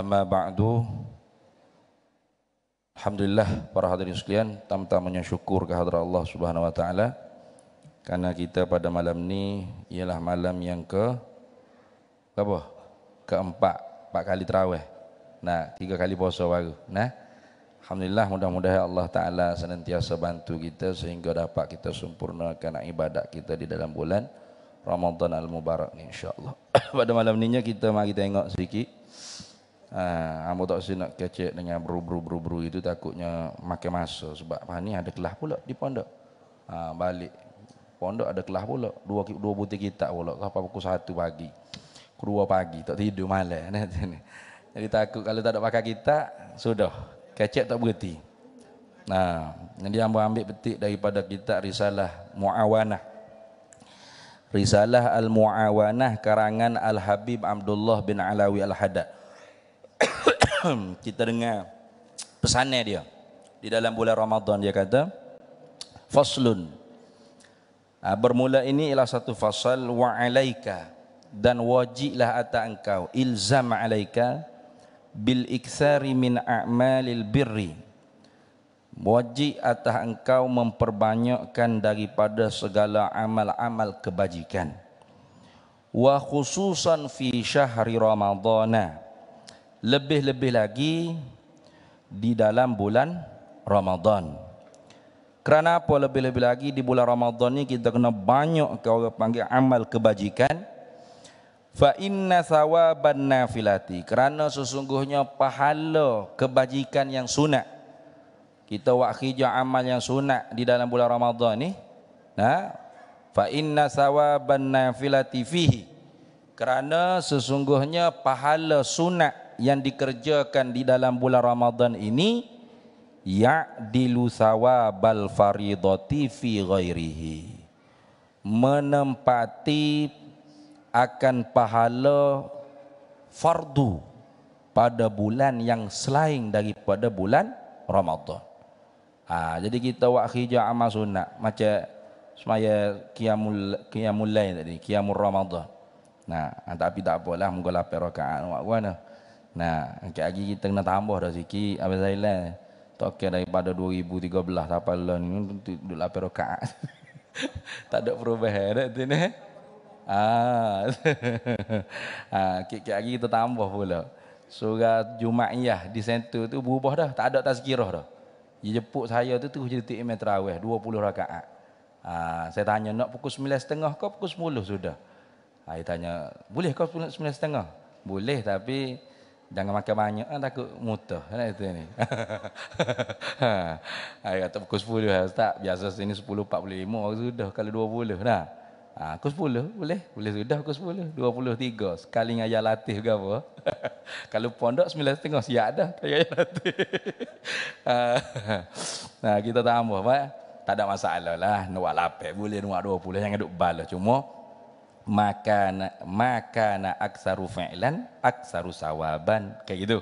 Amma ba'du Alhamdulillah para hadirin sekalian tamtamnya syukur kehadra Allah Subhanahu wa taala karena kita pada malam ni ialah malam yang ke apa? Keempat, empat kali tarawih. Nah, tiga kali puasa baru. Nah. Alhamdulillah mudah-mudahan Allah taala senantiasa bantu kita sehingga dapat kita sempurnakan ibadat kita di dalam bulan Ramadan al-Mubarak ni insya-Allah. pada malam ni kita mari tengok sedikit Ah, ambo tak sini nak kecek dengan beru-beru-beru itu takutnya makan masa sebab apa ah, ni ada kelas pula di pondok. Ha, balik pondok ada kelas pula. Dua dua butir kitab pula sampai pukul 1 pagi. Pukul pagi tak tidur malam nah sini. Jadi takut kalau tak ada pakai kita sudah kecek tak berhenti. Nah, jadi ambo ambil petik daripada kitab Risalah Muawanah. Risalah Al-Muawanah karangan Al-Habib Abdullah bin Alawi Al-Haddad kita dengar pesannya dia di dalam bulan Ramadan dia kata faslun ah, bermula ini ialah satu fasal wa alaika dan wajiblah atas engkau ilzam alaika bil iktsari min a'malil birri wajib atas engkau memperbanyakkan daripada segala amal-amal kebajikan wa khususan fi syahri ramadhana lebih-lebih lagi di dalam bulan Ramadan. Kerana apa lebih-lebih lagi di bulan Ramadan ni kita kena banyak ke orang panggil amal kebajikan. Fa inna thawaban nafilati. Kerana sesungguhnya pahala kebajikan yang sunat. Kita wakhija amal yang sunat di dalam bulan Ramadan ni. Nah, ha? fa inna thawaban nafilati fihi. Kerana sesungguhnya pahala sunat yang dikerjakan di dalam bulan Ramadan ini ya'dilu sawabal faridati fi ghairihi menempati akan pahala fardu pada bulan yang selain daripada bulan Ramadan. Ha, jadi kita buat khija amal sunat macam semaya qiyamul qiyamul lain tadi, qiyamul Ramadan. Nah, ha, tapi tak apalah moga lapar buat gua Nah, ke lagi kita kena tambah dah sikit Abu Zailan. Tak kira daripada 2013 sampai lah ni duduk lah perokat. tak ada perubahan dah eh, tu ni. Ah. ah, ke lagi kita tambah pula. Surat Jumaiyah di sentuh tu berubah dah, tak ada tazkirah dah. Dia jemput saya tu terus jadi imam tarawih 20 rakaat. Ah, saya tanya nak pukul 9.30 ke pukul 10 sudah. Ah, dia tanya, boleh ke pukul 9.30? Boleh tapi Jangan makan banyak kan takut mutah kan itu ni. ha. Ayat pukul 10 ustaz. Biasa sini 10 45 orang sudah kalau 20 dah. Ha, pukul 10 boleh. Boleh sudah pukul 10. 23 sekali dengan ayah latih ke apa. kalau pondok 9.30 siap dah ayat latih. ha. Nah, kita tambah Pak. Tak ada masalah lah. Nak buat lapik boleh, nak buat 20. Jangan duduk balas. Cuma maka maka na aksaru fa'lan aksaru sawaban kayak gitu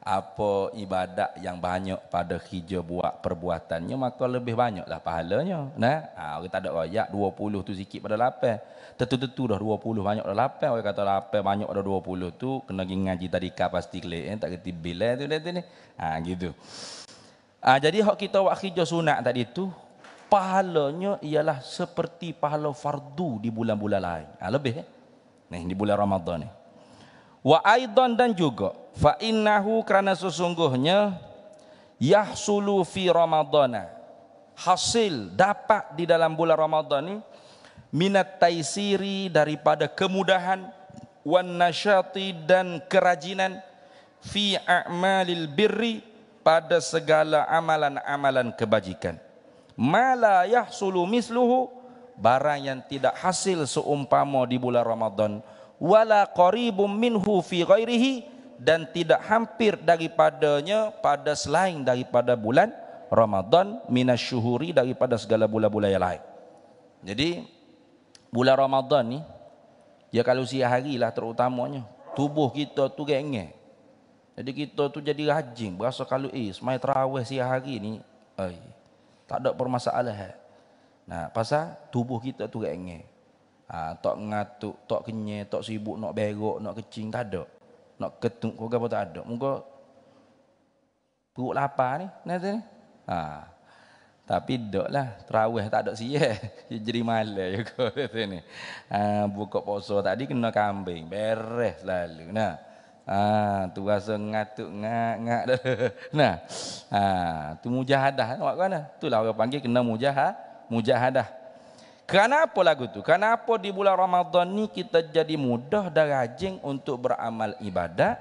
apa ibadat yang banyak pada hija buat perbuatannya maka lebih banyaklah pahalanya nah ha, orang tak ada ayat 20 tu sikit pada 8 tentu-tentu dah 20 banyak pada 8 orang kata 8 banyak pada 20 tu kena pergi ngaji tadi ka pasti kelik eh? tak kerti bila eh, tu dia ni ha, gitu ha, jadi hak kita buat hija sunat tadi tu pahalanya ialah seperti pahala fardu di bulan-bulan lain. Ha, lebih eh? Ni di bulan Ramadan ni. Wa aidan dan juga fa innahu kerana sesungguhnya yahsulu fi Ramadan. Hasil dapat di dalam bulan Ramadan ni minat taisiri daripada kemudahan wan nasyati dan kerajinan fi a'malil birri pada segala amalan-amalan kebajikan mala yahsulu misluhu barang yang tidak hasil seumpama di bulan Ramadan wala qaribum minhu fi ghairihi dan tidak hampir daripadanya pada selain daripada bulan Ramadan minasyuhuri daripada segala bulan-bulan yang lain. Jadi bulan Ramadan ni ya kalau siah siang lah terutamanya tubuh kita tu gengeh. Jadi kita tu jadi rajin berasa kalau eh semai tarawih siang hari ni eh tak ada permasalahan. Nah, pasal tubuh kita tu rengeng. Ah, ha, tak ngatuk, tak kenyang, tak sibuk nak berak, nak kencing, tak ada. Nak ketuk kau apa tak ada. Muka perut lapar ni, nanti ni. Ha. Tapi tak lah, terawih tak ada siap. Jadi malah juga di sini. Ha, buka poso. tadi kena kambing, beres lalu. Nah. Ah, tu rasa ngatuk ngak ngak. nah. Ah, tu mujahadah awak kan? Itulah orang panggil kena mujahadah, mujahadah. Kerana apa lagu tu? Kerana apa di bulan Ramadan ni kita jadi mudah dan rajin untuk beramal ibadat?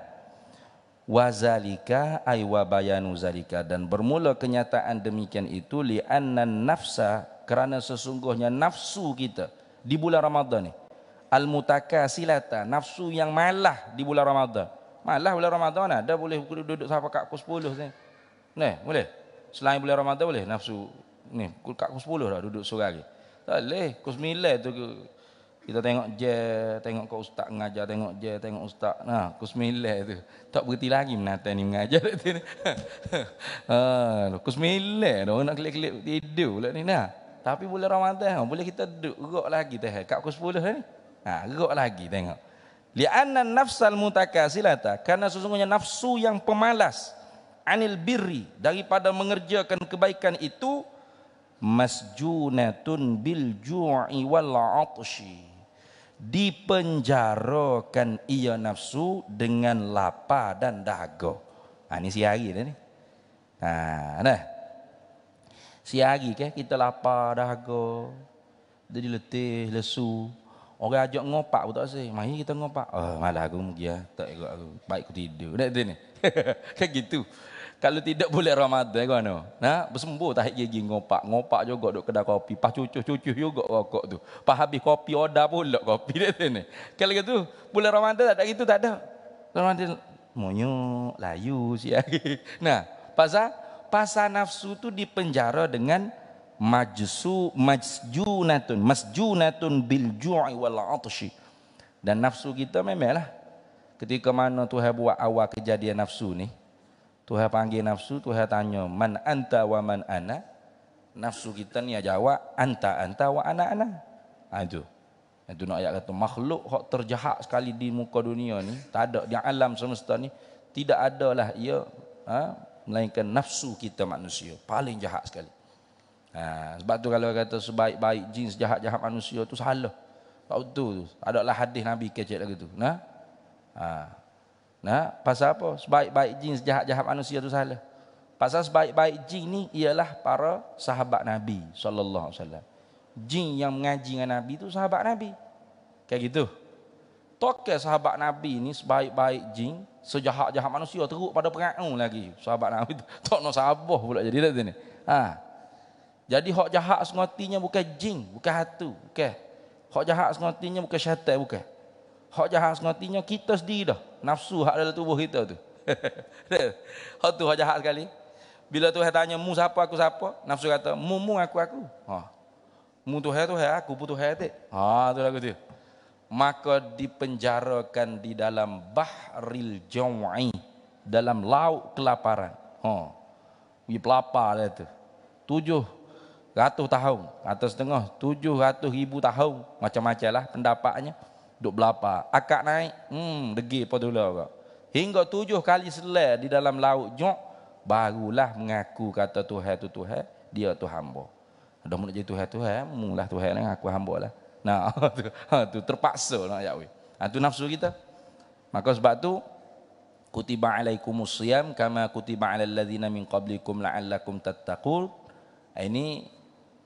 Wazalika ay wa bayanu zalika dan bermula kenyataan demikian itu li anna nafsa kerana sesungguhnya nafsu kita di bulan Ramadan ni al-mutakasilata nafsu yang malah di bulan Ramadhan Malah bulan Ramadhan ada lah. boleh duduk sampai kat pukul 10 ni. Nih, boleh. Selain bulan Ramadhan boleh nafsu ni pukul kat pukul 10 dah duduk seorang lagi. Tak boleh. Pukul 9 tu kita tengok je, tengok kau ustaz ngajar tengok je, tengok ustaz. Nah, pukul 9 tu. Tak berhenti lagi menata ni mengajar dekat sini. ha, nak kelip-kelip tidur pula ni nah. Tapi bulan Ramadhan boleh kita duduk gerak lagi teh kat pukul 10 ni. Eh? Ha, geruk lagi tengok. Li'anna nafsal mutakasilata. Karena sesungguhnya nafsu yang pemalas. Anil birri. Daripada mengerjakan kebaikan itu. Masjunatun bil ju'i wal atshi. Dipenjarakan ia nafsu dengan lapar dan dahaga. Ha, ini si hari ni. Ha, nah. Si hari ke kita lapar, dahaga. Jadi letih, lesu. Orang ajak ngopak pun tak say. Mari kita ngopak. Oh, malah aku pergi lah. Tak ikut aku. Baik aku tidur. Tak ada ni. kan gitu. Kalau tidak boleh Ramadan kau anu. Ha, bersembuh tahik gigi ngopak, ngopak juga duk kedai kopi, pas cucu-cucu juga rokok tu. Pas habis kopi odah pula kopi dia sini. Kalau gitu, boleh Ramadan tak ada gitu, tak ada. Ramadan moyo layu sia. Nah, pasal pasal nafsu tu dipenjara dengan majsu majjunatun masjunatun bil ju'i wal atshi dan nafsu kita memanglah ketika mana Tuhan buat awal kejadian nafsu ni Tuhan panggil nafsu Tuhan tanya man anta wa man ana nafsu kita ni jawab anta anta wa ana ana Aduh, ha, itu itu nak ayat kata makhluk hak terjahat sekali di muka dunia ni tak ada di alam semesta ni tidak adalah ia ha, melainkan nafsu kita manusia paling jahat sekali Ha, sebab tu kalau kata sebaik-baik jin sejahat-jahat manusia tu salah. Sebab tu ada lah hadis Nabi kecek lagi tu. Nah. Ha. Nah, pasal apa? Sebaik-baik jin sejahat-jahat manusia tu salah. Pasal sebaik-baik jin ni ialah para sahabat Nabi sallallahu alaihi wasallam. Jin yang mengaji dengan Nabi tu sahabat Nabi. Kayak gitu. Tokek sahabat Nabi ni sebaik-baik jin sejahat-jahat manusia teruk pada perang lagi sahabat Nabi tu. Tok no sabah pula jadi dah sini. Ha. Jadi hak jahat sengatinya bukan jin, bukan hatu, bukan. Hak jahat sengatinya bukan syaitan, bukan. Hak jahat sengatinya kita sendiri dah. Nafsu hak dalam tubuh kita tu. hak tu hak jahat sekali. Bila Tuhan tanya, mu siapa, aku siapa? Nafsu kata, mu, mu, aku, aku. Ha. Mu tu hai, tu hai, aku putu tu hai, tu. Ha, tu lagu tu. Maka dipenjarakan di dalam bahril jawai. Dalam laut kelaparan. Ha. Pergi pelapar dia tu. Tujuh ratus tahun, ratus setengah, tujuh ratus ribu tahun, macam-macam lah pendapatnya, duduk belapa, akak naik, hmm, degi apa dulu Hingga tujuh kali selai di dalam laut jok, barulah mengaku kata Tuhan tu Tuhan, dia tu hamba. Dah mula jadi Tuhan Tuhan, mula Tuhan yang aku hamba lah. Nah, tu, ha, tu terpaksa nak ya weh. Itu ha, nafsu kita. Maka sebab tu kutiba alaikumus kama kutiba alal ladzina min qablikum la'allakum tattaqun. Ha, ini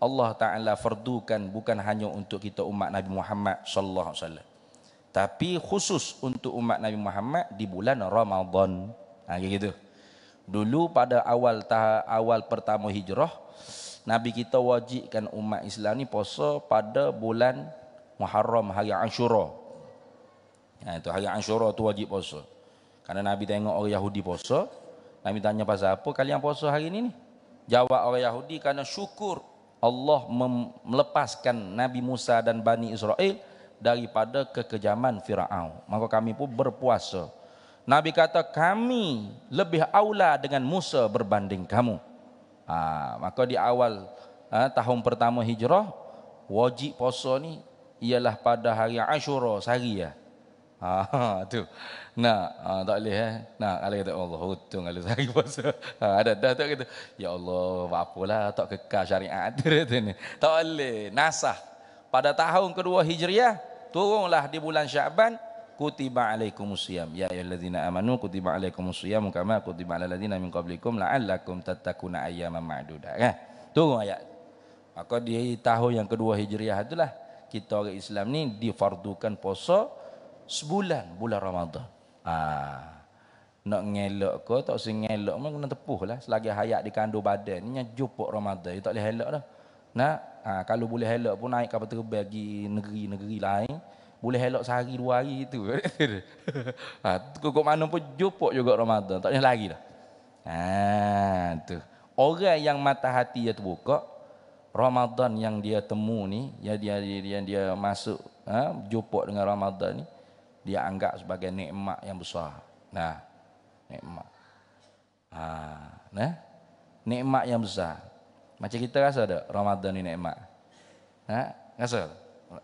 Allah Taala fardukan bukan hanya untuk kita umat Nabi Muhammad sallallahu alaihi wasallam. Tapi khusus untuk umat Nabi Muhammad di bulan Ramadan. Ha gitu. Dulu pada awal awal pertama hijrah Nabi kita wajibkan umat Islam ni puasa pada bulan Muharram hari Ashura. Ha itu hari Ashura tu wajib puasa. Karena Nabi tengok orang Yahudi puasa, Nabi tanya pasal apa kalian puasa hari ini ni? Jawab orang Yahudi karena syukur Allah melepaskan Nabi Musa dan Bani Israel daripada kekejaman Fir'aun. Maka kami pun berpuasa. Nabi kata kami lebih aula dengan Musa berbanding kamu. Ha, maka di awal ha, tahun pertama hijrah, wajib puasa ni ialah pada hari Ashura sehari ya. Ha tu. Nak ha, tak boleh eh. Nak kalau kata Allah hutung kalau sehari puasa. Ha ada dah tak kata ya Allah apalah tak kekal syariat tu ni. Tak boleh. Nasah pada tahun kedua Hijriah turunlah di bulan Syaban kutiba alaikumusiyam ya ayyuhallazina amanu kutiba alaikumusiyam kama kutiba alal ladzina min qablikum la'allakum tattaquna ayyaman ma'dudah kan turun ayat maka di tahun yang kedua hijriah itulah kita orang Islam ni difardukan puasa sebulan bulan Ramadhan Ah. Nak ngelok ke tak usah ngelok pun kena tepuh lah. Selagi hayat di kandu badan ini jumpa Ramadhan Dia tak boleh helok lah. Nak ah, kalau boleh helok pun naik kapal terbang pergi negeri-negeri lain. Boleh helok sehari dua hari itu. ha, ah, mana pun jumpa juga Ramadhan, Tak boleh lagi lah. Ha, ah, tu. Orang yang mata hati dia terbuka, Ramadhan yang dia temu ni, yang dia, dia, dia, dia masuk, ha, ah, jumpa dengan Ramadhan ni, dia anggap sebagai nikmat yang besar. Nah, nikmat. Ha, nah. Nikmat yang besar. Macam kita rasa tak Ramadan ni nikmat? Ha? Rasa?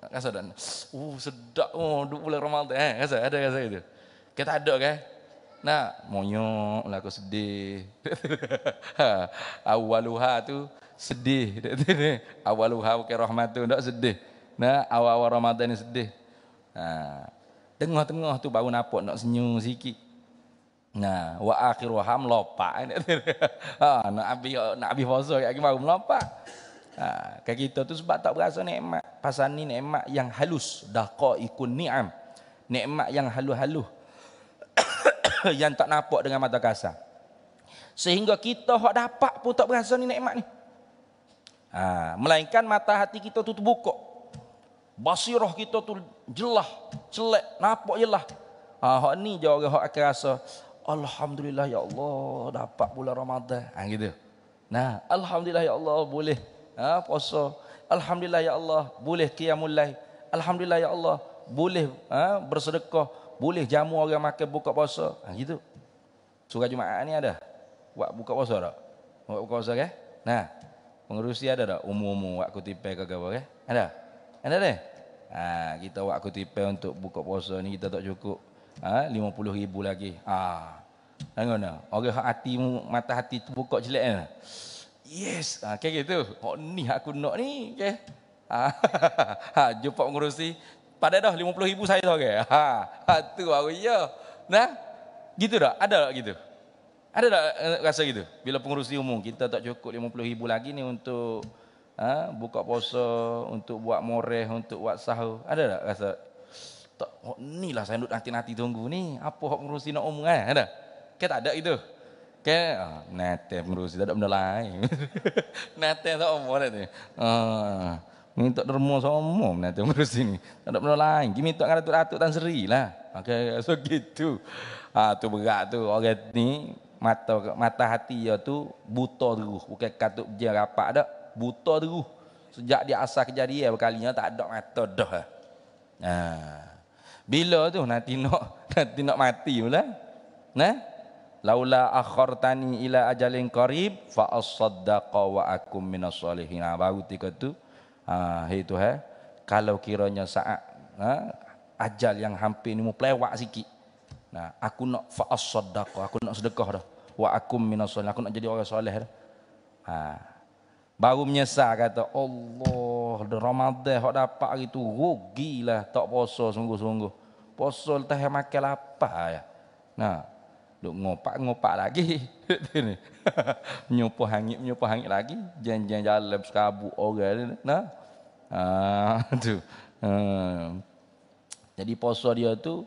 Rasa tak? Uh, sedap. Oh, duk pula Ramadan. Eh, rasa ada rasa itu. Kita ada kan? Nah, monyok lah aku sedih. ha, awaluha tu sedih. awaluha bukan rahmat tu tak sedih. Nah, awal-awal Ramadan ni sedih. Nah. Ha. Tengah-tengah tu baru nampak nak senyum sikit. Nah, wa akhiru ham lopak. ha, nak habis nak habis puasa kat baru melompat. Ha, kat kita tu sebab tak berasa nikmat. Pasal ni nikmat yang halus, daqa ikun ni'am. Nikmat yang halus-halus. yang tak nampak dengan mata kasar. Sehingga kita hak dapat pun tak berasa ni nikmat ni. Ha, melainkan mata hati kita tu terbuka. Basirah kita tu jelah, celek, napa jelah. Ha hak ni je orang hak akan rasa alhamdulillah ya Allah dapat bulan Ramadan. Ha gitu. Nah, alhamdulillah ya Allah boleh ha puasa. Alhamdulillah ya Allah boleh qiyamul lail. Alhamdulillah ya Allah boleh ha, bersedekah, boleh jamu orang makan buka puasa. Ha gitu. Surah Jumaat ni ada. Buat buka puasa tak? Buat buka puasa ke? Nah. Pengurusi ada tak? Umum-umum buat kutipai ke apa ke? Ada? Ada deh. Ha, kita awak aku tipe untuk buka puasa ni kita tak cukup. Ha, 50 ribu lagi. Ha. Tengok ni. Orang hak hati mata hati terbuka jelek kan. Yes. Ha, okay, gitu. Hak oh, ni hak aku nak ni. Okay. Ha, ha, jumpa pengurusi. Pada dah 50 ribu saya tau. Okay. Ha, ha, tu baru ya. Nah. Gitu dah. Ada tak gitu? Ada tak eh, rasa gitu? Bila pengurusi umum kita tak cukup 50 ribu lagi ni untuk ha, buka puasa untuk buat moreh untuk buat sahur ada tak rasa tak oh, inilah saya duduk nanti-nanti tunggu ni apa hak ngurusin nak umum kan ada ke tak ada itu. ke oh, ah, nate ngurusi tak ada benda lain nate tak umum ada tu ah, ni tak derma sama nate ngurusi ni tak ada benda lain gimi tak ada atuk tan seri lah okey so gitu ha tu berat tu orang ni mata mata hati dia tu buta terus bukan katuk dia rapat dah buta terus sejak dia asal kejadian berkalinya tak ada mata dah. Ah. Ha. Bila tu nanti nak nanti nak mati pula. Nah. Laula akhartani ila ajalin qarib fa asaddaqa wa akum minas solihin. Ah ha, baru tiga tu. Ah itu ha. Kalau kiranya saat ha, ajal yang hampir ni mu pelewak sikit. Nah, aku nak fa asaddaqa, aku nak sedekah dah. Wa akum minas solihin, aku nak jadi orang soleh dah. Ha. Baru menyesal kata Allah di Ramadan hak dapat hari tu rugilah tak puasa sungguh-sungguh. Puasa tak makan lapar ya. Nah, duk ngopak-ngopak lagi. Ini. menyupuh hangit, menyupuh hangit lagi. Jan-jan jalan sekabut orang Nah. Ah, tu. Hmm. Jadi puasa dia tu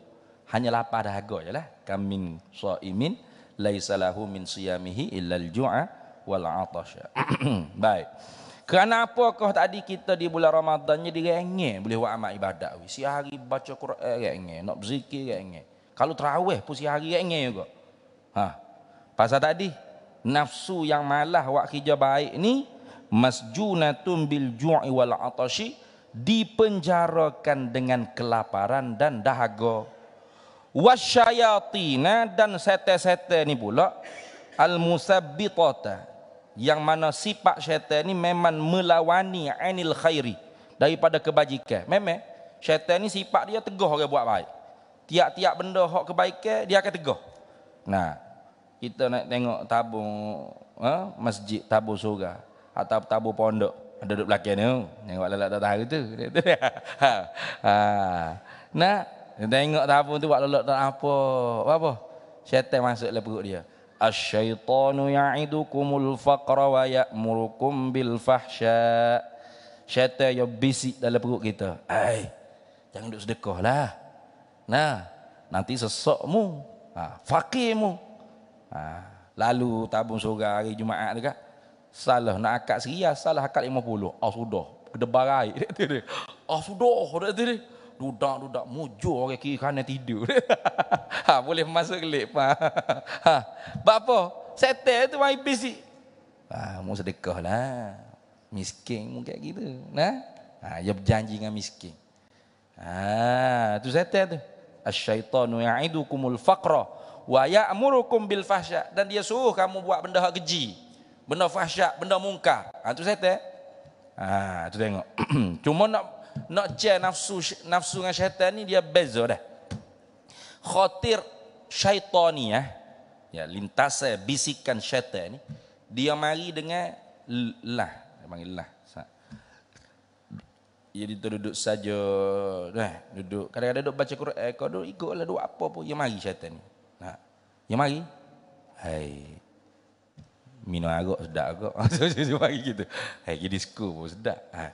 hanya lapar dah dahaga jelah. Kamin saimin laisa lahu min siyamihi illal ju'a wal atasha. Baik. Kenapakah tadi kita di bulan Ramadan jadi rengeh boleh buat amal ibadat we. Siang hari baca Quran eh, rengeh, nak berzikir rengeh. Kalau tarawih pun siang hari rengeh juga. Ha. Pasal tadi nafsu yang malah buat kerja baik ni masjunatun bil ju'i wal atashi dipenjarakan dengan kelaparan dan dahaga. Wasyayatina dan sete-sete ni pula al-musabbitata yang mana sifat syaitan ini memang melawani anil khairi daripada kebajikan. Memang syaitan ni sifat dia teguh orang buat baik. Tiap-tiap benda hak kebaikan dia akan teguh. Nah, kita nak tengok tabung ha? masjid tabung surga atau tabung pondok ada duduk belakang ni tengok lelak tak tahu tu ha. ha. tengok tabung tu buat lelak tak apa apa syaitan masuk dalam perut dia الشيطان يعدكم الفقر ويأمركم بالفحشاء syaitan yang bisik dalam perut kita ai jangan duk sedekah lah nah nanti sesokmu ha, fakirmu ha, lalu tabung surga hari Jumaat tu kan salah nak akad seria salah akad lima puluh. oh, sudah kedebar air dia oh, sudah Dudak-dudak mujur orang kiri kanan tidur. ha, boleh masuk gelip. Ha. ha. Bak apa? Setel tu main bisik. Ha, mau sedekahlah, lah. Miskin mungkin gitu. Nah, ha? dia ya berjanji dengan miskin. Ha, tu setel tu. Asyaitanu ya'idukumul faqra wa ya'murukum bil fahsya dan dia suruh kamu buat benda hak keji. Benda fahsyat, benda mungkar. Ha, tu setel. Ha, tu tengok. Cuma nak nak cek nafsu nafsu dengan syaitan ni dia beza dah. Khatir syaitan ni eh. Ya lintas bisikan syaitan ni dia mari dengan lah dia panggil lah. Ya dia duduk saja dah duduk kadang-kadang duduk baca Quran eh, kau duduk ikutlah duduk apa pun dia mari syaitan ni. Nah. Ha. Dia mari. Hai minum agak sedap agak. Dia mari gitu. Hai pun sedap. Hai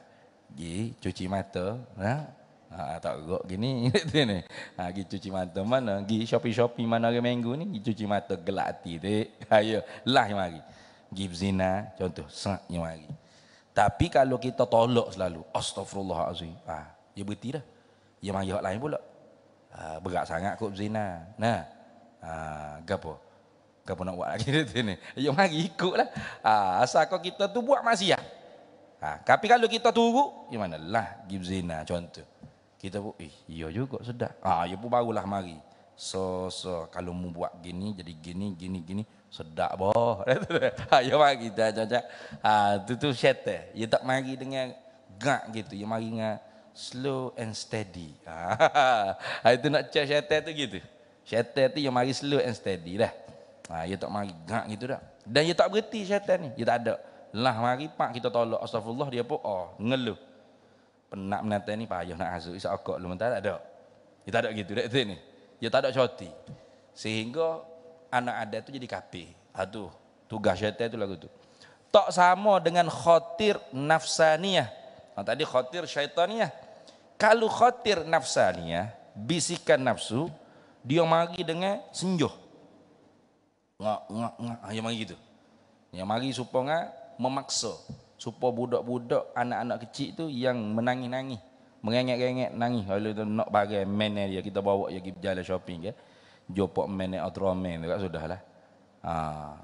pergi cuci mata ya ha, ah, tak gerak gini gitu ni ha pergi cuci mata mana pergi shopping shopping mana hari minggu ni pergi cuci mata gelak hati tu ha ya lah yang mari pergi berzina contoh sangat yang mari tapi kalau kita tolak selalu astagfirullahalazim ha dia ya berhenti dah dia ya mari hak lain pula ha, berat sangat kot berzina nah ha gapo gapo nak buat lagi tu ni yang mari ikutlah ha asal kau kita tu buat maksiat ya. Ha, tapi kalau kita tunggu, gimana lah Gibzina contoh. Kita pun, eh, iya juga sedap. Ha, ya pun barulah mari. So, so, kalau mau buat gini, jadi gini, gini, gini, sedap boh. ha, ya mari, Itu Ha, tu, tu syaitan. Ya tak mari dengan gak gitu. Ya mari dengan slow and steady. Ha, ha itu nak cek syaitan tu gitu. Syaitan tu yang mari slow and steady dah. Ha, ya tak mari gak gitu dah. Dan ya tak berhenti syaitan ni. Ya tak ada. Lah mari pak kita tolak astagfirullah dia pun oh, ngeluh. penak menata ni payah nak azuk isak okok lu mentar tak ada. Dia ya, tak ada gitu dak ni. Dia ya, tak ada coti. Sehingga anak ada tu jadi kapi. Aduh, tugas syaitan tu lagu tu. Tak sama dengan khatir nafsaniyah. Nah, tadi khatir syaitaniyah. Kalau khatir nafsaniyah, bisikan nafsu, dia mari dengan senjoh Ngak, ngak, ngak. Ah, dia mari gitu. Dia mari supaya memaksa supaya budak-budak anak-anak kecil tu yang menangis-nangis merengek-rengek nangis kalau tu nak bagai main dia kita bawa dia pergi jalan shopping ke jumpa main dia Ultraman tu kan sudah lah. ha,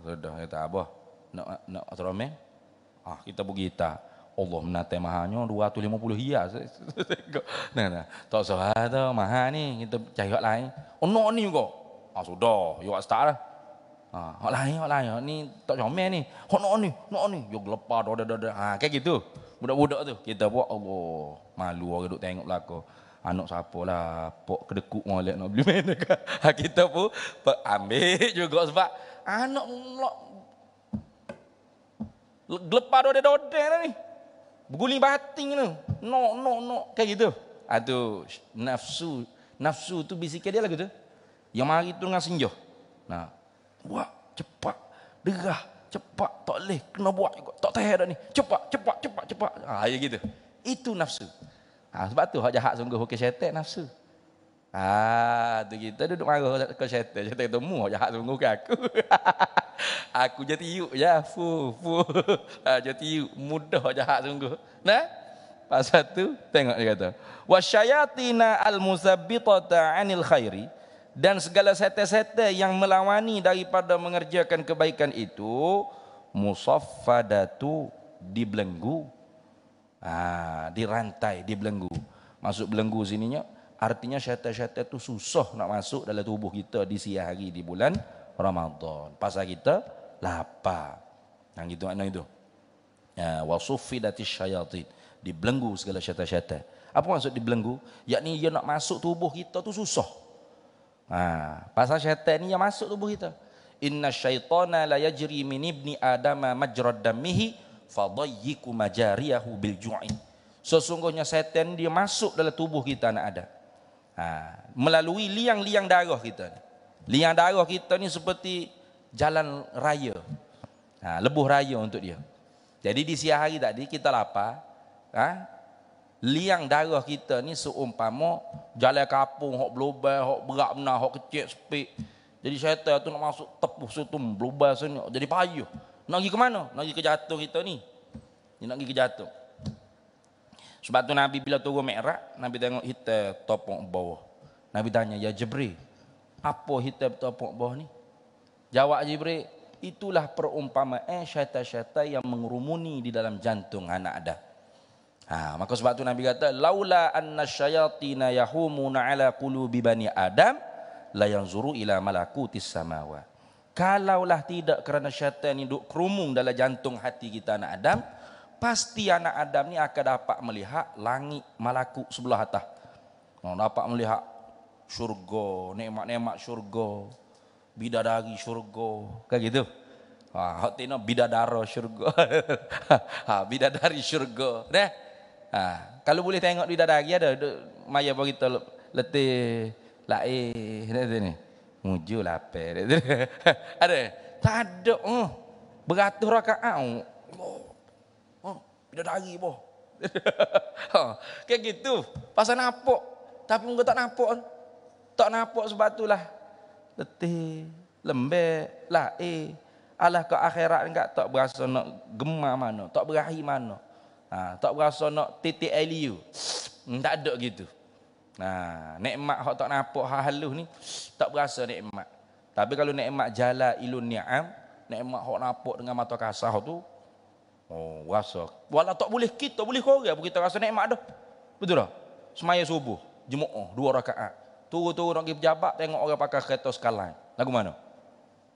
sudah kata apa nak, nak Ultraman ha, kita pergi kita Allah menatai mahanya 250 hias nah, nah. tak sahaja lah tu mahal ni kita cari orang lain ono oh, no ni kau ha, sudah you start lah Ha, hak lain, hak lain. Ni tak comel ni. Hak nak ni, nak ni. Ya gelepah dah, dah, dah. Ha, kayak gitu. Budak-budak tu. Kita buat, Allah. Oh, malu orang duduk tengok belakang. Anak siapa lah. Pok kedekuk orang lihat nak beli main ha, kita pun ambil juga sebab anak mulak. Gelepah dah, dah, dah, dah ni. Berguling batin ni. No, no, no. Kayak gitu. aduh, ha, nafsu. Nafsu tu bisik dia lah gitu. Yang mari tu dengan senjoh. Nah, Buat cepat. Derah cepat tak boleh kena buat juga tak tahan dah ni cepat cepat cepat cepat ha ya gitu itu nafsu ha, sebab tu hak jahat sungguh ke syaitan nafsu ha tu kita duduk marah ke syaitan syaitan kata mu hak jahat sungguh ke aku aku je tiuk ya fu fu ha je tiuk mudah hak jahat sungguh nah pasal tu tengok dia kata wasyayatina almuzabbitata anil khairi dan segala sete-sete yang melawani daripada mengerjakan kebaikan itu musaffadatu dibelenggu ah ha, dirantai dibelenggu masuk belenggu sininya artinya syaitan-syaitan itu susah nak masuk dalam tubuh kita di siang hari di bulan Ramadan pasal kita lapar yang itu, anak itu ya wasuffidati syayatin dibelenggu segala syaitan-syaitan apa maksud dibelenggu yakni dia nak masuk tubuh kita tu susah Ha, pasal syaitan ni yang masuk tubuh kita. Inna syaitana la yajri min ibni adama majrad damihi fadayyiku majariyahu bil ju'i. Sesungguhnya syaitan dia masuk dalam tubuh kita anak ada. Ha, melalui liang-liang darah kita. Liang darah kita ni seperti jalan raya. Ha, lebuh raya untuk dia. Jadi di siang hari tadi kita lapar. Ha, liang darah kita ni seumpama jalan kapung hok belubai hok berak mena hok kecil sepik jadi syaitan tu nak masuk tepuh situ belubai sini jadi payuh nak pergi ke mana nak pergi ke jatuh kita ni dia nak pergi ke jatuh sebab tu nabi bila turun mikrat nabi tengok kita topok bawah nabi tanya ya jibril apa kita topok bawah ni jawab jibril itulah perumpamaan syaitan-syaitan yang mengerumuni di dalam jantung anak adam Ha, maka sebab tu Nabi kata laula anna syayatina yahumuna ala qulubi bani adam la yanzuru ila malakutis samawa. Kalaulah tidak kerana syaitan ini duk kerumung dalam jantung hati kita anak Adam, pasti anak Adam ni akan dapat melihat langit malaku sebelah atas. Oh, dapat melihat syurga, nikmat-nikmat syurga, bidadari syurga, kan gitu. Ha, hak tino bidadara syurga. ha, bidadari syurga, deh. Nah? Ha, kalau boleh tengok di dadah lagi ada maya berita letih laih ni sini. Muju lapar. ada. Tak ada. Oh. Beratus rakaat. Oh. Oh, bidadari oh, apa? ha, kayak gitu. Pasal nampak. Tapi muka tak nampak. Kan? Tak nampak sebab itulah. Letih, lembek, lah Alah ke akhirat enggak tak berasa nak gemar mana, tak berahi mana. Ha, tak berasa nak titik LU. Tak ada gitu. Ha, nikmat hak tak nampak hal halus ni tak berasa nikmat. Tapi kalau nikmat jala ilun ni'am, nikmat hak nampak dengan mata kasar tu oh rasa. Walau tak boleh kita boleh korang pun kita rasa nikmat dah. Betul tak? Semaya subuh, jumaah oh, dua rakaat. Turun-turun nak pergi pejabat tengok orang pakai kereta sekalai. Lagu mana?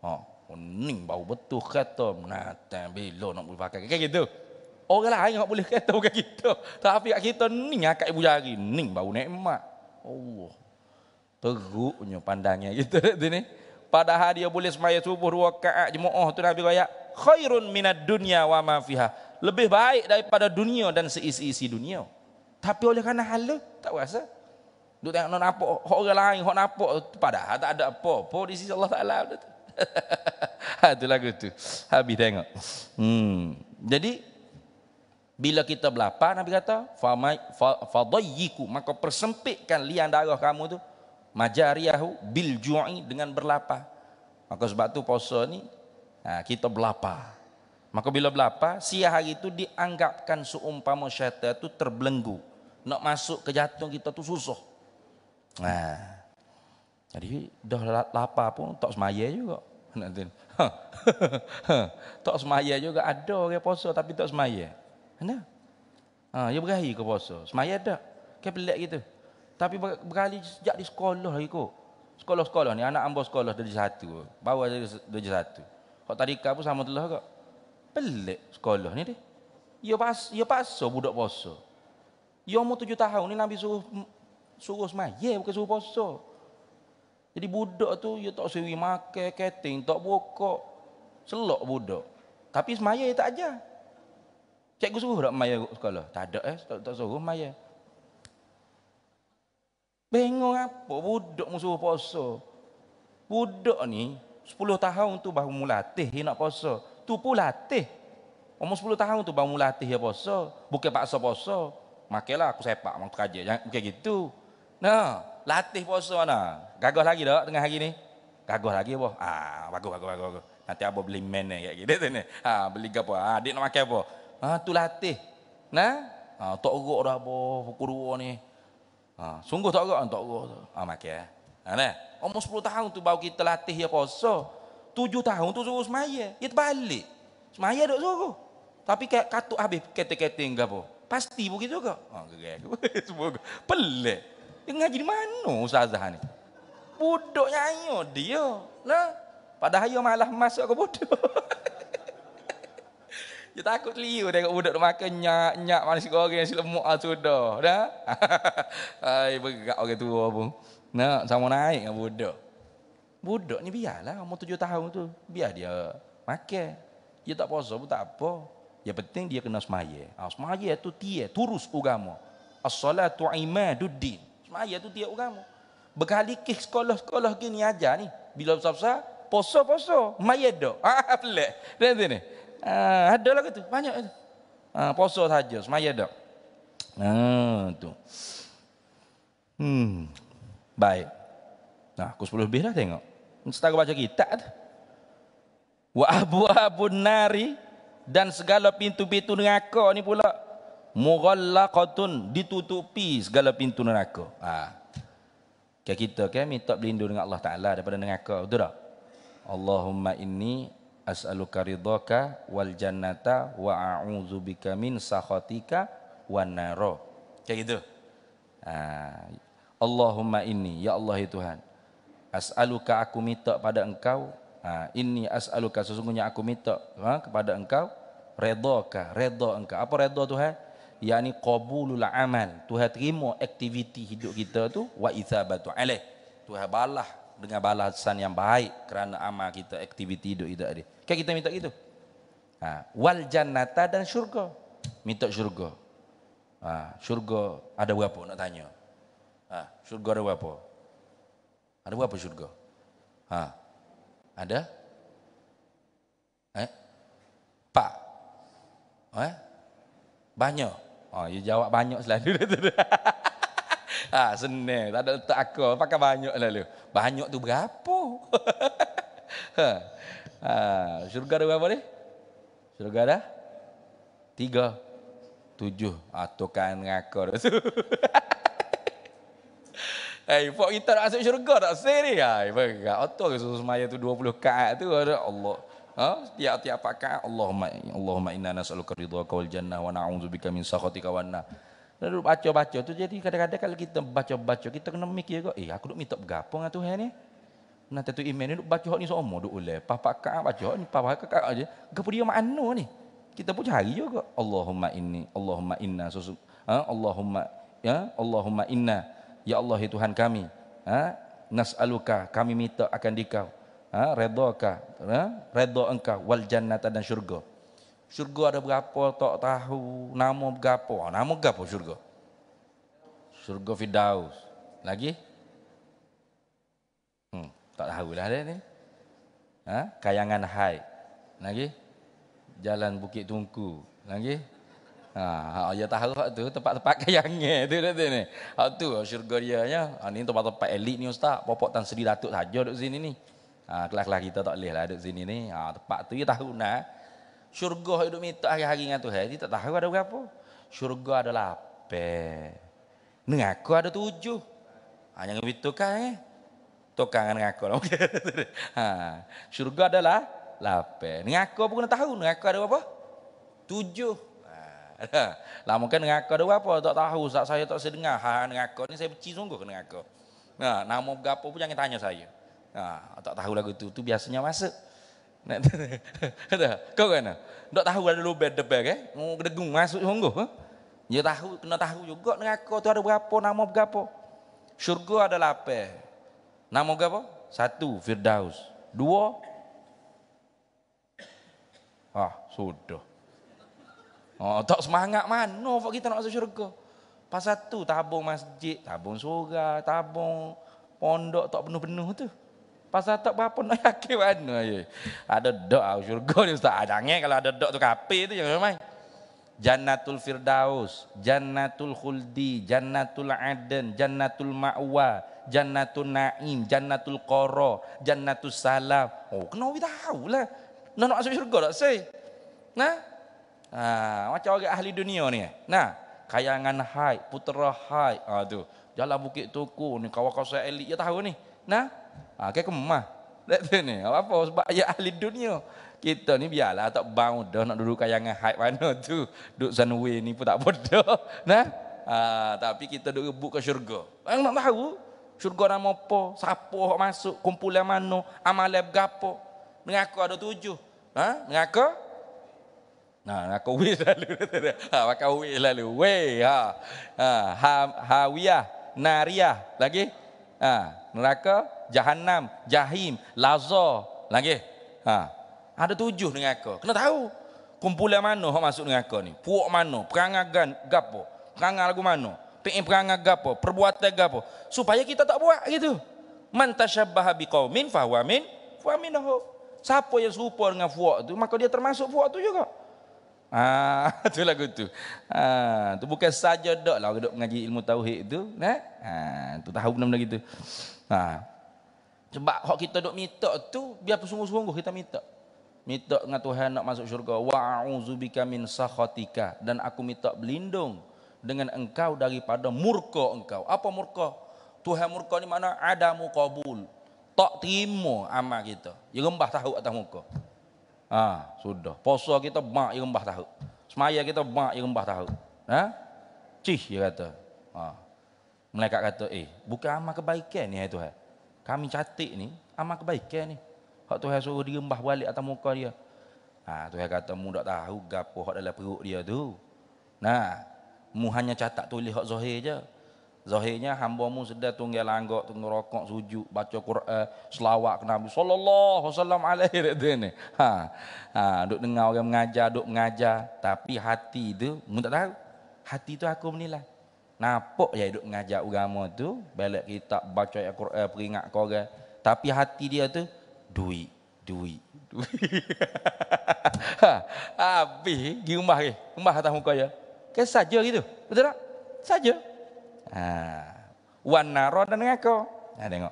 Ha, oh, kuning bau betul kereta menatang bila nak boleh pakai. Kan gitu. Orang lain tak boleh kata bukan kita. Tapi kat kita ni akak ah, ibu jari. Ni baru nikmat. Oh, Teruknya pandangnya kita tadi ni. Padahal dia boleh semaya subuh dua kaat Oh, tu Nabi Raya. Khairun minat dunia wa mafiha. Lebih baik daripada dunia dan seisi-isi dunia. Tapi oleh kerana hala, tak rasa. Duk tengok nak nampak orang lain, nak nampak. Padahal tak ada apa-apa di sisi Allah Ta'ala. Itu ha, lagu tu. Habis tengok. Hmm. Jadi, bila kita berlapar Nabi kata fadayyiku maka persempitkan liang darah kamu tu majariyahu bil ju'i dengan berlapar. Maka sebab tu puasa ni ha, kita berlapar. Maka bila berlapar siang hari itu dianggapkan seumpama syaitan itu terbelenggu. Nak masuk ke jantung kita tu susah. Nah. Ha. Jadi dah lapar pun tak semaya juga. Nanti. Ha. tak semaya juga ada orang puasa tapi tak semaya. Kena. Ha, ah, dia berahi ke puasa. Semaya tak. Kan pelik gitu. Tapi berkali sejak di sekolah lagi kok. Sekolah-sekolah ni. Anak ambo sekolah dari satu. Bawa dari, dari satu. Kalau tarikat pun sama telah kok. Pelik sekolah ni deh. Yo pas, yo pas budak puasa. Yo umur tujuh tahun ni Nabi suruh suruh semaya. bukan suruh puasa. Jadi budak tu yo tak sewi makan, keting, tak buka. Selok budak. Tapi semaya dia tak ajar. Cikgu suruh tak maya sekolah? Tak ada eh, tak, tak suruh maya. bengong apa budak musuh poso. Budak ni 10 tahun tu baru mula latih nak poso. Tu pun latih. Umur 10 tahun tu baru mula latih dia poso, bukan paksa poso. Makelah aku sepak memang terkaje. Bukan gitu. Nah, latih poso mana? Gagah lagi dak tengah hari ni? Gagah lagi apa? Ah, bagus bagus bagus Nanti abah beli men ni kayak gitu ni. Ah, beli apa? Ah, adik nak makan apa? Ah, tu latih. Lah nah. Ha tok rok dah apa pukul 2 ni. Ha sungguh tok rok tok rok. Ha makan. Eh. Ha nah. Umur 10 tahun tu baru kita latih ya puasa. 7 tahun tu suruh semaya. Ya terbalik. Semaya dok suruh. Tapi kayak katuk habis kete-kete enggak apa. Pasti begitu ke? Ha gerak. Semoga pelik. Dia ngaji di mana ustazah ni? Budoknya nyanyo dia. Lah. Padahal ayo malah masuk ke budok. Dia takut liu tengok budak tu makan nyak nyak manis goreng si lemak ah sudah dah. Hai bergerak orang tua pun. Nak sama naik dengan budak. Budak ni biarlah umur tujuh tahun tu. Biar dia makan. Dia tak puasa pun tak apa. Yang penting dia kena semaya. Ha, semaya tu tiye turus agama. As-salatu imaduddin. Semaya tu tiye agama. Berkali ke sekolah-sekolah gini aja ni. Bila besar-besar, poso-poso. Maya dok. Ah, ha, pelik. Tengok sini. Ah, ada lah kata, banyak kata. Ah, poso saja, semaya ada. Ah, tu. Hmm. Baik. Nah, aku 10 lebih dah tengok. Setara baca kita. tu. Wa abu abu nari dan segala pintu-pintu neraka ni pula mughallaqatun ditutupi segala pintu neraka. Ah. Ha. kita kan minta berlindung dengan Allah Taala daripada neraka, betul tak? Allahumma inni as'aluka ridhaka wal jannata wa a'udzu bika min sakhatika wan nar. Kayak gitu. Ha. Allahumma inni ya Allah ya Tuhan. As'aluka aku minta pada engkau Ha, ini as'aluka sesungguhnya aku minta ha, kepada engkau redha redha engkau apa redha tuhan yakni qabulul amal tuhan terima aktiviti hidup kita tu wa ithabatu alaih tuhan balas dengan balasan yang baik kerana amal kita aktiviti hidup kita ni Kan kita minta gitu. Ha, wal jannata dan syurga. Minta syurga. Ha, syurga ada berapa nak tanya? Ha, syurga ada berapa? Ada berapa syurga? Ha, ada? Eh? Pak? Eh? Banyak? Oh, ha, jawab banyak selalu. ha, senang. Tak ada letak aku. Pakai banyak lalu. Banyak tu berapa? ha. Ha, syurga ada berapa ni? Syurga ada? Tiga. Tujuh. Ha, tukar neraka dah. Hei, pok kita nak masuk syurga tak say ni. Hei, bagaimana? Atau ke semaya tu 20 kaat tu ada Allah. Ha? Tiap-tiap pakai Allahumma Allahumma inna nas'aluka ridhaka wal jannah wa na'udzubika min sakhatika wan nar. Lalu baca-baca tu jadi kadang-kadang kalau kita baca-baca kita kena mikir juga, eh aku nak minta bergapo dengan Tuhan ni? Eh? Nah tatu iman ni baca hok ni seumur duk ulai. Papak kak ah, baca hok ni papak kak aja. Gapo dia makna ni? Kita pun cari juga. Allahumma inni, Allahumma inna susu. Ha? Allahumma ya, Allahumma inna. Ya Allah ya Tuhan kami. Ha? Nas'aluka kami minta akan dikau. Ha? Redaka, ha? redo engkau wal jannata dan syurga. Syurga ada berapa tak tahu nama berapa. Ha, nama berapa syurga? Surga Firdaus. Lagi? Hmm. Tak tahulah dia ni. Ha? Kayangan Haid. Lagi? Jalan Bukit Tungku. Lagi? Ha, ha, dia ya tahu hak tu tempat-tempat kayangan tu tu tu ni. Hak tu syurga dia nya. Ha, ni tempat-tempat elit ni ustaz. Popok Tan Sri Datuk saja duk sini ni. Ha, kelas-kelas kita tak boleh lah duk sini ni. Ha, tempat tu ya tahu nak, Syurga hidup minta hari-hari dengan Tuhan. Dia tak tahu ada berapa. Syurga ada lapan. nengaku ada tujuh. Ha, jangan betul kan eh tukang ngaku. Lah. Okey. ha, syurga adalah lapan. Ngaku pun kena tahu ngaku ada apa? Tujuh. Ha. Lah mungkin ngaku ada apa? Tak tahu, tak saya tak sedengar. Ha, ngaku ni saya benci sungguh kena ngaku. Ha, nama berapa pun jangan tanya saya. Ha, tak tahu lagu tu. Tu biasanya masuk. Nak ada. Kau kan? Tak tahu ada lubang debel ke? Eh? Mau oh, kedegung masuk sungguh. Ha? tahu kena tahu juga neraka tu ada berapa nama berapa. Syurga ada lapan. Nama apa? Satu Firdaus. Dua. Ah, sudah. Oh, tak semangat mana no, kita nak masuk syurga. Pas satu tabung masjid, tabung surga, tabung pondok tak penuh-penuh tu. Pas satu tak berapa nak yakin mana Ada dok syurga ni ustaz. Ah, jangan kalau ada dok tu kape tu jangan main. Jannatul Firdaus, Jannatul Khuldi, Jannatul Aden, Jannatul Ma'wa, Jannatul Na'im, Jannatul Qara, Jannatul Salam. Oh, kena kita tahu lah. Nak nak masuk syurga tak say? Nah? Ha, macam orang ahli dunia ni. Eh. Nah, kayangan hai, putera hai. Ha, tu. Jalan bukit tuku ni, kawan-kawan saya elit, ya tahu ni. Nah? Ha, kaya kemah. Doktor ni, apa-apa sebab ayat ahli dunia. Kita ni biarlah tak bau dah nak duduk kayangan hype mana tu. Duduk sunway ni pun tak bodoh. Nah, Aa, ha, tapi kita duduk rebut ke syurga. Yang nak tahu, syurga nama apa, siapa yang masuk, kumpulan mana, amalan gapo. Mengaku ada tujuh. Ha? Dengan Nah, aku wis lalu. ha, pakai wis lalu. ha. Ha, ha, ha, ha, ha, ha, ha, ha, ha, ha, ha, ha, ha, neraka, jahanam, jahim, lazar, lagi. Ha. Ada tujuh dengan aku. Kena tahu. Kumpulan mana hok masuk dengan aku ni? Puak mana? Perangagan gapo? Perangai lagu mana? Pengin perangai gapo? Perbuatan gapo? Supaya kita tak buat gitu. Man tashabbaha biqaumin fa huwa min fa Siapa yang serupa dengan puak tu, maka dia termasuk puak tu juga. Ah, tu lagu tu. Ah, tu bukan saja dak lah duk mengaji ilmu tauhid tu, nah. Ah, tu tahu benar-benar gitu. -benar Ha. Sebab hak kita dok minta tu biar bersungguh-sungguh kita minta. Minta dengan Tuhan nak masuk syurga. Wa'uzubika min sakhatika dan aku minta berlindung dengan engkau daripada murka engkau. Apa murka? Tuhan murka ni mana adamu qabul. Tak terima amal kita. Ya rembah tahu atas muka. Ha, sudah. Puasa kita mak ya rembah tahu. Semaya kita mak ya rembah tahu. Ha? Cih dia kata. Ha. Mereka kata, eh, bukan amal kebaikan ni, Tuhan. Kami cantik ni, amal kebaikan ni. Hak Tuhan suruh dia mbah balik atas muka dia. Ha, Tuhan kata, mu tak tahu gapo hak dalam perut dia tu. Nah, mu hanya catat tulis hak zahir je. Zahirnya hamba mu sedar tunggal langgok, tunggal rokok, sujud, baca Quran, selawat ke Nabi sallallahu wasallam alaihi wa ha. ha, duk dengar orang mengajar, duk mengajar, tapi hati tu mu tak tahu. Hati tu aku menilai. Nampak ya hidup mengajar agama tu, balik kita baca Al-Quran, eh, peringat kau orang. Tapi hati dia tu, duit, duit, duit. ha, habis, pergi rumah ke, rumah atas muka dia. Kan saja gitu, betul tak? Saja. Ha, wan naro dan dengan kau. Ha, tengok.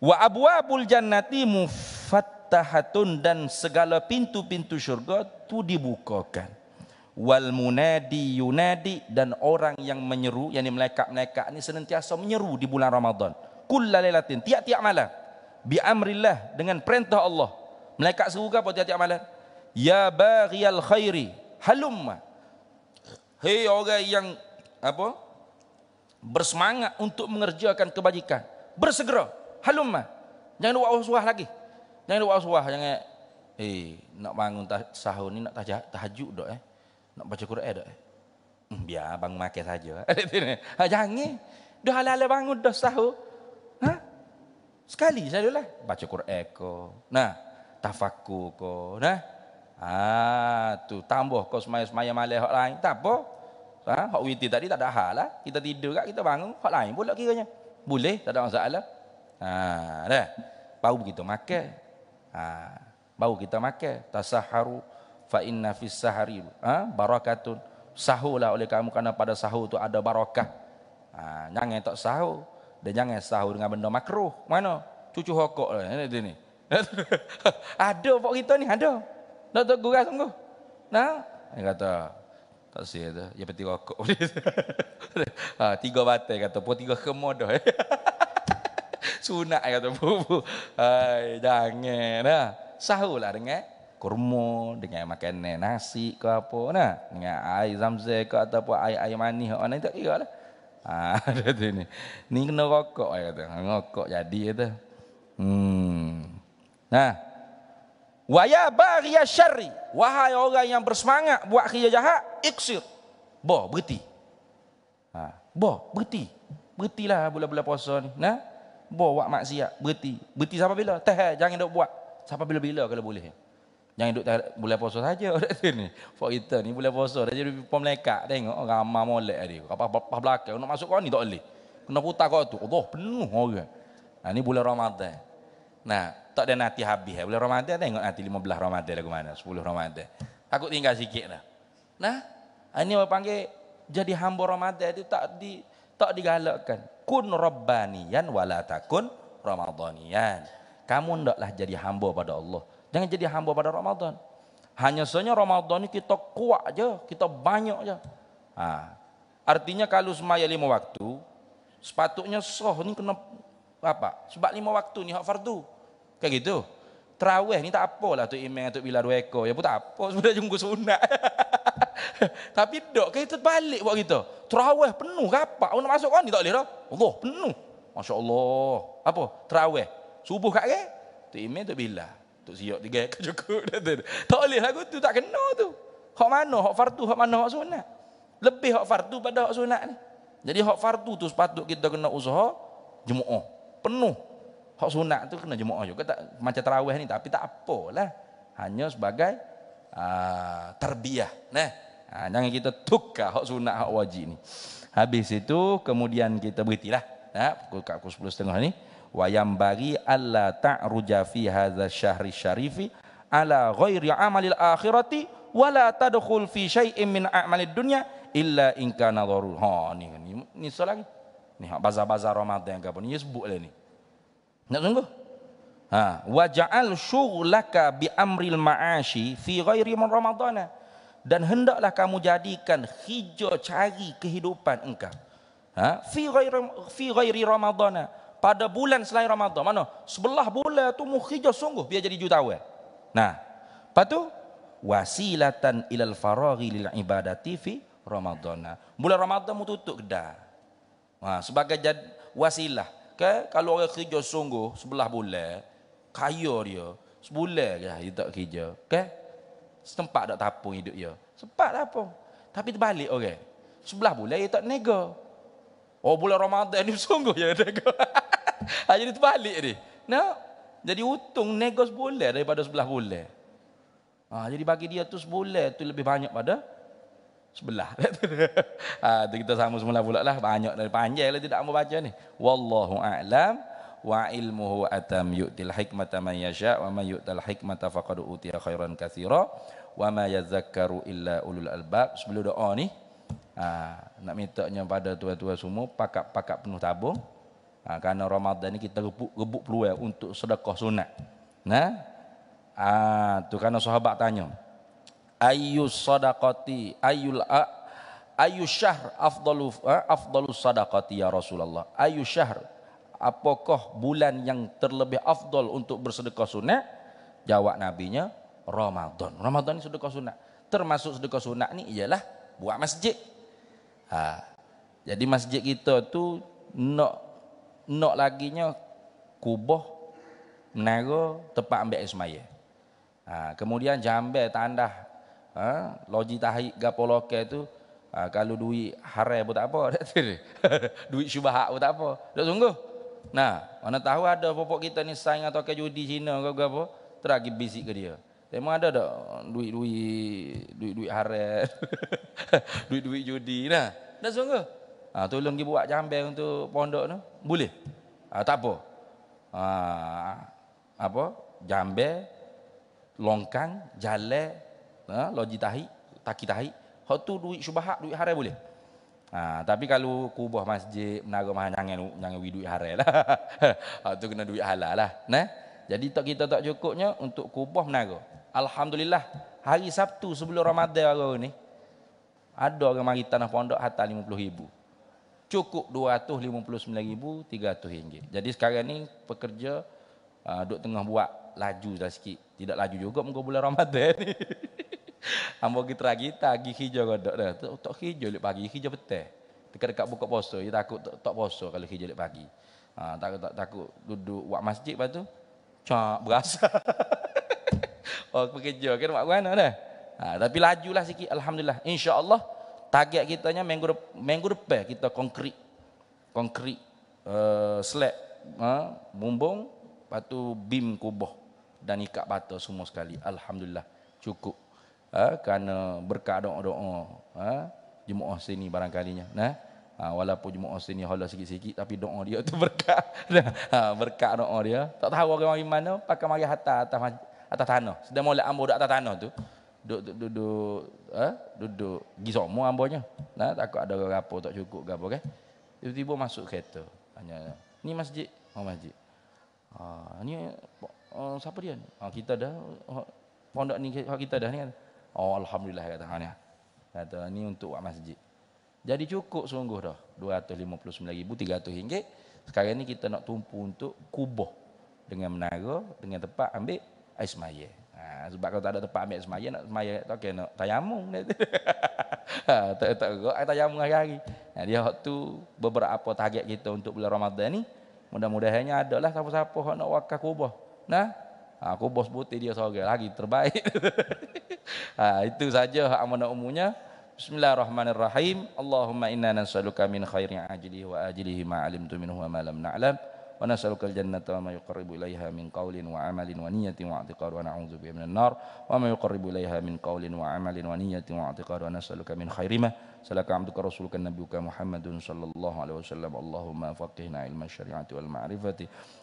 Wa abwa bul jannati mufattahatun dan segala pintu-pintu syurga tu dibukakan wal munadi yunadi dan orang yang menyeru yakni malaikat-malaikat ni senantiasa menyeru di bulan Ramadan kullalailatin tiap-tiap malam bi amrillah dengan perintah Allah malaikat seru ke apa tiap-tiap malam ya baghial khairi halumma hei orang yang apa bersemangat untuk mengerjakan kebajikan bersegera halumma jangan buat usuah lagi jangan buat usuah jangan eh nak bangun sahur ni nak tahajud tahajud dok eh nak baca Quran tak? Hmm, biar bang makan saja. ha, jangan. Dah halal bangun dah sahur. Ha? Sekali saja lah. Baca Quran ko. Nah, tafakku ko. Nah. Ah, tu tambah kau semaya-semaya malam hak lain. Tak apa. Ha, hak witi tadi tak ada hal lah. Kita tidur kat kita bangun hak lain pula kiranya. Boleh, tak ada masalah. Ha, dah. Baru kita makan. Ha, baru kita makan. Tasaharu fa inna fis sahari ha? barakatun sahulah oleh kamu karena pada sahur itu ada barakah ha, jangan tak sahur dan jangan sahur dengan benda makruh mana cucu hokok lah ni, ni. ada pok kita ni ada nak tak gurau sungguh nah dia kata tak sia tu ya peti rokok ha, tiga batai kata pun tiga kemo dah sunat kata bubu ai jangan nah sahulah dengan kurma dengan makan nasi ke apa nah dengan air zamzam ke ataupun air air manis hak oh, mana tak kira lah ada ha, tu ni ni kena rokok ayat kata rokok jadi kata hmm nah wa ya baghiya syarri wahai orang yang bersemangat buat kerja jahat iksir boh berhenti ha boh berhenti berhentilah bulan-bulan puasa ni nah boh buat maksiat berhenti berhenti sampai bila tahan eh, jangan dok buat sampai bila-bila kalau boleh Jangan duduk bulan puasa saja orang sini. For kita ni bulan puasa dah jadi pom lekat tengok orang oh, ramai molek dia. Apa apa belakang nak masuk kau ni tak boleh. Kena putar kau tu. Allah penuh orang. Nah ni bulan Ramadan. Nah, tak ada nanti habis eh. Bulan Ramadan tengok nanti 15 Ramadan lagu mana? 10 Ramadan. Takut tinggal sikit dah. Nah, ini ah, orang panggil jadi hamba Ramadan dia tak di tak digalakkan. Kun rabbaniyan wala takun ramadaniyan. Kamu ndaklah jadi hamba pada Allah. Jangan jadi hamba pada Ramadan. Hanya saja Ramadan ini kita kuat aja, kita banyak aja. Ha. Artinya kalau semaya lima waktu, sepatutnya soh ini kena apa? Sebab lima waktu ni hak fardu. Kayak gitu. Terawih ni tak apa lah tu imam tu bila dua Ya pun tak apa sudah jungguh sunat. Tapi dok kita itu balik buat kita. Terawih penuh apa? Orang nak masuk kan tak boleh Allah penuh. Masya Allah. Apa? Terawih. Subuh kat kan? Tu imam tu bila. Tok siap tiga ke cukup dia tu. Tak boleh lagu tu tak kena tu. Hak mana hak fardu hak mana hak sunat? Lebih hak fardu pada hak sunat ni. Jadi hak fardu tu sepatut kita kena usaha jemaah penuh. Hak sunat tu kena jemaah juga tak macam tarawih ni tapi tak apalah. Hanya sebagai uh, ah, terbiah, nah. Uh, jangan kita tukar hak sunat hak wajib ni. Habis itu kemudian kita beritilah. Nah, pukul kat pukul 10.30 ni wa yambari alla ta'ruja fi hadza syahri syarifi ala ghairi amalil akhirati wala tadkhul fi syai'in min a'malid dunya illa in kana darur ha ni ni, ni lagi ni hak bazar-bazar Ramadan ke apa ni ya, sebut lah ni nak sungguh ha wa ja'al syughlaka bi amril ma'ashi fi ghairi min dan hendaklah kamu jadikan hijau cari kehidupan engkau ha fi ghairi fi ghairi ramadan pada bulan selain Ramadan. Mana? Sebelah bulan tu mukhijah sungguh dia jadi jutawe. Nah. Lepas tu wasilatan ilal faraghi lil ibadati fi Ramadan. Bulan Ramadan mu tutup kedah. Nah, sebagai jad, wasilah. Ke, kalau orang kerja sungguh sebelah bulan, kaya dia sebulan dah dia tak kerja. Ke? Setempat tak tapung hidup dia. Sempat tak apa. Tapi terbalik orang. Okay. Sebelah bulan dia tak nego. Oh bulan Ramadan ni sungguh ya nego ha, jadi terbalik ni. Nah, jadi untung negos boleh daripada sebelah boleh. Ha, jadi bagi dia tu sebulan tu lebih banyak pada sebelah. ha, tu kita sama semula pula lah. Banyak dari panjang lah tidak mau baca ni. Wallahu a'lam wa ilmuhu atam yu'til hikmata man yasha' wa man yu'tal hikmata faqad utiya khairan kathira wa ma yazakkaru illa ulul albab. Sebelum doa ni, ha, nak mintanya pada tua-tua semua pakak-pakak penuh tabung. Ha, karena Ramadan ni kita rebut-rebut peluang untuk sedekah sunat. Nah. Ha, tu karena sahabat tanya. Ayyu sadaqati ayyul a ayyu syahr afdalu ha, afdalu sadaqati ya Rasulullah. Ayyu syahr apakah bulan yang terlebih afdal untuk bersedekah sunat? Jawab nabinya Ramadan. Ramadan ni sedekah sunat. Termasuk sedekah sunat ni ialah buat masjid. Ha. Jadi masjid kita tu nak no, nak laginya kubah menara tempat ambil ismaya ha, kemudian jambe tandah ha, loji tahik gapo loke tu ha, kalau duit haram pun tak apa duit syubahak pun tak apa tak sungguh nah mana tahu ada popok kita ni sign atau ke judi Cina ke apa teragi bisik ke dia Memang ada tak duit-duit duit-duit haram duit-duit judi nah dah sungguh Ha, tolong pergi buat jambel untuk pondok tu. Boleh? Ha, tak apa. Ha, apa? Jambel, longkang, jale, ha, loji tahi, taki tahi. Hak tu duit syubahak, duit haram boleh? Ha, tapi kalau kubah masjid, menara mahal, jangan, jangan duit haram lah. Hak tu kena duit halal lah. Nah? Jadi tak kita tak cukupnya untuk kubah menara. Alhamdulillah, hari Sabtu sebelum Ramadan hari ni, ada orang mari tanah pondok hatta rm ribu cukup RM259,300. Jadi sekarang ni pekerja uh, duk tengah buat laju dah sikit. Tidak laju juga muka bulan Ramadan ni. Ambo kita lagi tagi hijau godok dah. Tak tak hijau lek pagi, hijau petang. Dekat-dekat buka puasa, dia takut tak, tak puasa kalau hijau lek pagi. Ha, takut tak, takut duduk buat masjid lepas tu. Cak berasa. oh pekerja kan buat mana dah. Ha, tapi lajulah sikit alhamdulillah. Insya-Allah target nya minggu minggu depan kita konkrit konkrit uh, eh, slab ha, bumbung lepas bim kubah dan ikat bata semua sekali alhamdulillah cukup ha, kerana berkat doa-doa ha, jemaah sini nya nah ha, walaupun jemaah sini hala sikit-sikit tapi doa dia tu berkat ha, berkat doa dia tak tahu orang mana pakai mari atas atas tanah sedang mau ambo dak atas tanah tu duduk duduk duduk ha? duduk gi semua ambonya nah takut ada apa tak cukup ke apa kan tiba-tiba masuk kereta tanya ni masjid oh masjid ha ni uh, siapa dia ha, kita dah pondok ni kita dah ni kan oh alhamdulillah kata ha ni kata ni untuk buat masjid jadi cukup sungguh dah 259,300 ringgit sekarang ni kita nak tumpu untuk kubah dengan menara dengan tempat ambil air semayah Ah, sebab kalau tak ada tempat ambil semaya nak semaya, tak okay, nak tayamum ha, tak tak gerak tayamum hari-hari ha, dia hak tu beberapa target kita untuk bulan Ramadan ni mudah-mudahannya adalah siapa-siapa nak wakaf kubah nah ha, kubah sebut dia seorang lagi terbaik ha, itu saja hak amanah umumnya Bismillahirrahmanirrahim. Allahumma inna nas'aluka min khairi ajlihi wa ajlihi ma 'alimtu minhu wa ma lam na'lam. Na ونسألك الجنة وما يقرب إليها من قول وعمل ونية واعتقاد ونعوذ بك من النار وما يقرب إليها من قول وعمل ونية واعتقاد ونسألك من خير ما سلك عبدك رسولك نبيك محمد صلى الله عليه وسلم اللهم فقهنا علم الشريعة والمعرفة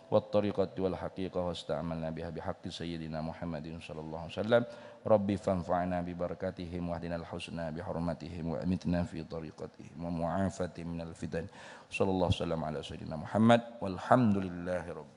wattariqati wal haqiqa wasta'amalna biha bihaqqi sayyidina Muhammadin sallallahu alaihi wasallam rabbi fanfa'na bi barakatihim wahdinal husna bi hurmatihim wa amitna fi tariqatihim wa mu'afati minal fitan sallallahu alaihi wasallam ala sayyidina Muhammad walhamdulillahi